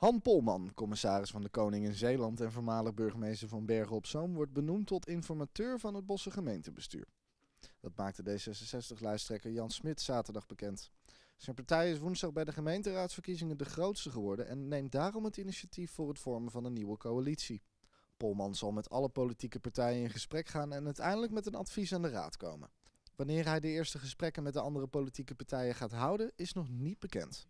Han Polman, commissaris van de Koning in Zeeland en voormalig burgemeester van Bergen op Zoom, wordt benoemd tot informateur van het Bosse gemeentebestuur. Dat maakte D66-lijsttrekker Jan Smit zaterdag bekend. Zijn partij is woensdag bij de gemeenteraadsverkiezingen de grootste geworden en neemt daarom het initiatief voor het vormen van een nieuwe coalitie. Polman zal met alle politieke partijen in gesprek gaan en uiteindelijk met een advies aan de raad komen. Wanneer hij de eerste gesprekken met de andere politieke partijen gaat houden, is nog niet bekend.